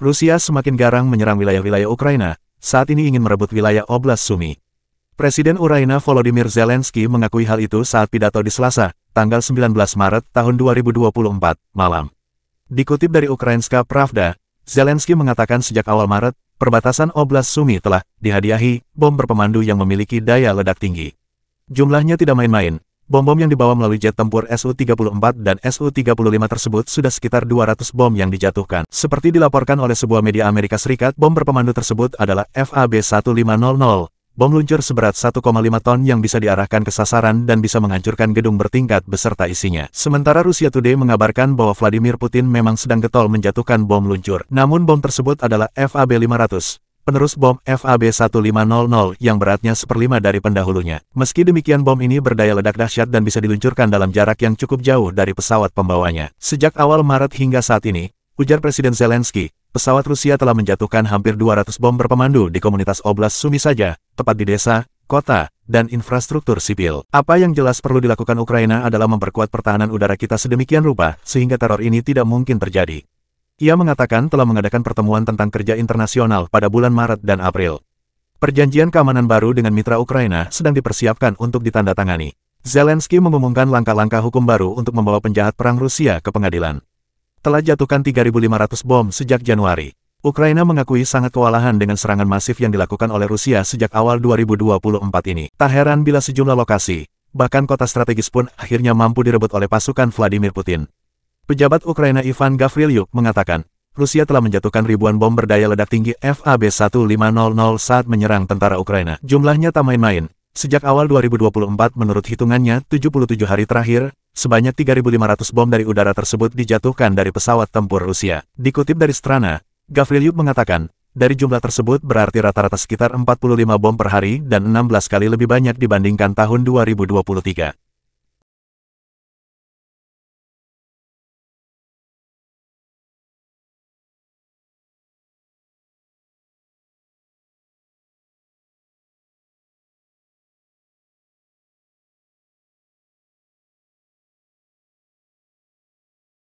Rusia semakin garang menyerang wilayah-wilayah Ukraina, saat ini ingin merebut wilayah Oblast Sumi. Presiden Ukraina Volodymyr Zelensky mengakui hal itu saat pidato di Selasa, tanggal 19 Maret tahun 2024, malam. Dikutip dari Ukrainska Pravda, Zelensky mengatakan sejak awal Maret, perbatasan Oblast Sumi telah dihadiahi bom berpemandu yang memiliki daya ledak tinggi. Jumlahnya tidak main-main, Bom-bom yang dibawa melalui jet tempur Su-34 dan Su-35 tersebut sudah sekitar 200 bom yang dijatuhkan. Seperti dilaporkan oleh sebuah media Amerika Serikat, bom berpemandu tersebut adalah FAB-1500. Bom luncur seberat 1,5 ton yang bisa diarahkan ke sasaran dan bisa menghancurkan gedung bertingkat beserta isinya. Sementara Rusia Today mengabarkan bahwa Vladimir Putin memang sedang getol menjatuhkan bom luncur. Namun bom tersebut adalah FAB-500 penerus bom FAB-1500 yang beratnya seperlima dari pendahulunya. Meski demikian bom ini berdaya ledak dahsyat dan bisa diluncurkan dalam jarak yang cukup jauh dari pesawat pembawanya. Sejak awal Maret hingga saat ini, ujar Presiden Zelensky, pesawat Rusia telah menjatuhkan hampir 200 bom berpemandu di komunitas Oblast Sumi saja, tepat di desa, kota, dan infrastruktur sipil. Apa yang jelas perlu dilakukan Ukraina adalah memperkuat pertahanan udara kita sedemikian rupa, sehingga teror ini tidak mungkin terjadi. Ia mengatakan telah mengadakan pertemuan tentang kerja internasional pada bulan Maret dan April. Perjanjian keamanan baru dengan mitra Ukraina sedang dipersiapkan untuk ditandatangani. Zelensky mengumumkan langkah-langkah hukum baru untuk membawa penjahat perang Rusia ke pengadilan. Telah jatuhkan 3.500 bom sejak Januari. Ukraina mengakui sangat kewalahan dengan serangan masif yang dilakukan oleh Rusia sejak awal 2024 ini. Tak heran bila sejumlah lokasi, bahkan kota strategis pun akhirnya mampu direbut oleh pasukan Vladimir Putin. Pejabat Ukraina Ivan Gavrilyuk mengatakan, Rusia telah menjatuhkan ribuan bom berdaya ledak tinggi FAB-1500 saat menyerang tentara Ukraina. Jumlahnya tak main-main. Sejak awal 2024 menurut hitungannya 77 hari terakhir, sebanyak 3.500 bom dari udara tersebut dijatuhkan dari pesawat tempur Rusia. Dikutip dari Strana, Gavrilyuk mengatakan, dari jumlah tersebut berarti rata-rata sekitar 45 bom per hari dan 16 kali lebih banyak dibandingkan tahun 2023.